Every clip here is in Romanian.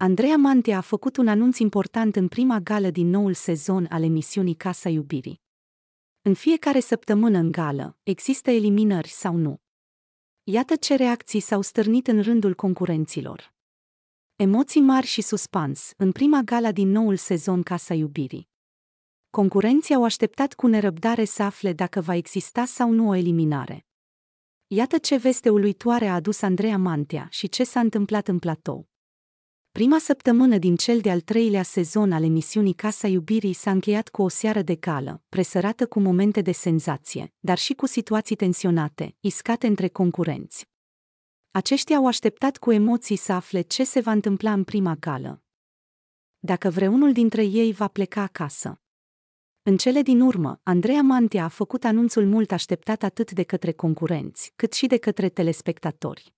Andreea Mantea a făcut un anunț important în prima gală din noul sezon al emisiunii Casa Iubirii. În fiecare săptămână în gală, există eliminări sau nu. Iată ce reacții s-au stârnit în rândul concurenților. Emoții mari și suspans în prima gala din noul sezon Casa Iubirii. Concurenții au așteptat cu nerăbdare să afle dacă va exista sau nu o eliminare. Iată ce veste uluitoare a adus Andreea Mantea și ce s-a întâmplat în platou. Prima săptămână din cel de-al treilea sezon al emisiunii Casa Iubirii s-a încheiat cu o seară de cală, presărată cu momente de senzație, dar și cu situații tensionate, iscate între concurenți. Aceștia au așteptat cu emoții să afle ce se va întâmpla în prima cală. Dacă vreunul dintre ei va pleca acasă. În cele din urmă, Andreea Mantea a făcut anunțul mult așteptat atât de către concurenți, cât și de către telespectatori.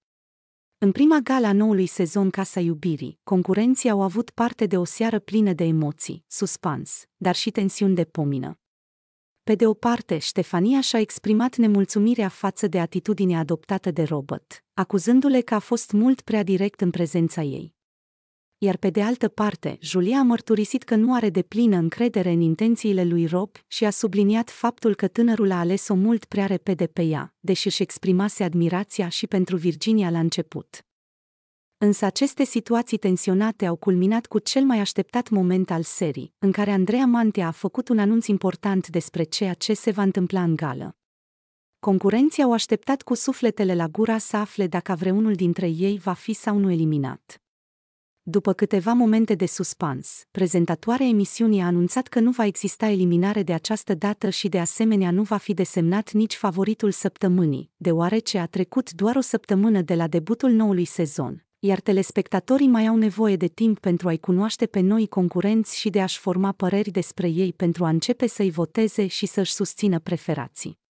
În prima gala noului sezon Casa Iubirii, concurenții au avut parte de o seară plină de emoții, suspans, dar și tensiuni de pomină. Pe de o parte, Ștefania și-a exprimat nemulțumirea față de atitudinea adoptată de Robert, acuzându-le că a fost mult prea direct în prezența ei iar pe de altă parte, Julia a mărturisit că nu are de plină încredere în intențiile lui Rob și a subliniat faptul că tânărul a ales-o mult prea repede pe ea, deși își exprimase admirația și pentru Virginia la început. Însă aceste situații tensionate au culminat cu cel mai așteptat moment al serii, în care Andreea Mantea a făcut un anunț important despre ceea ce se va întâmpla în gală concurenții au așteptat cu sufletele la gura să afle dacă vreunul dintre ei va fi sau nu eliminat după câteva momente de suspans, prezentatoarea emisiunii a anunțat că nu va exista eliminare de această dată și de asemenea nu va fi desemnat nici favoritul săptămânii, deoarece a trecut doar o săptămână de la debutul noului sezon, iar telespectatorii mai au nevoie de timp pentru a-i cunoaște pe noi concurenți și de a-și forma păreri despre ei pentru a începe să-i voteze și să-și susțină preferații.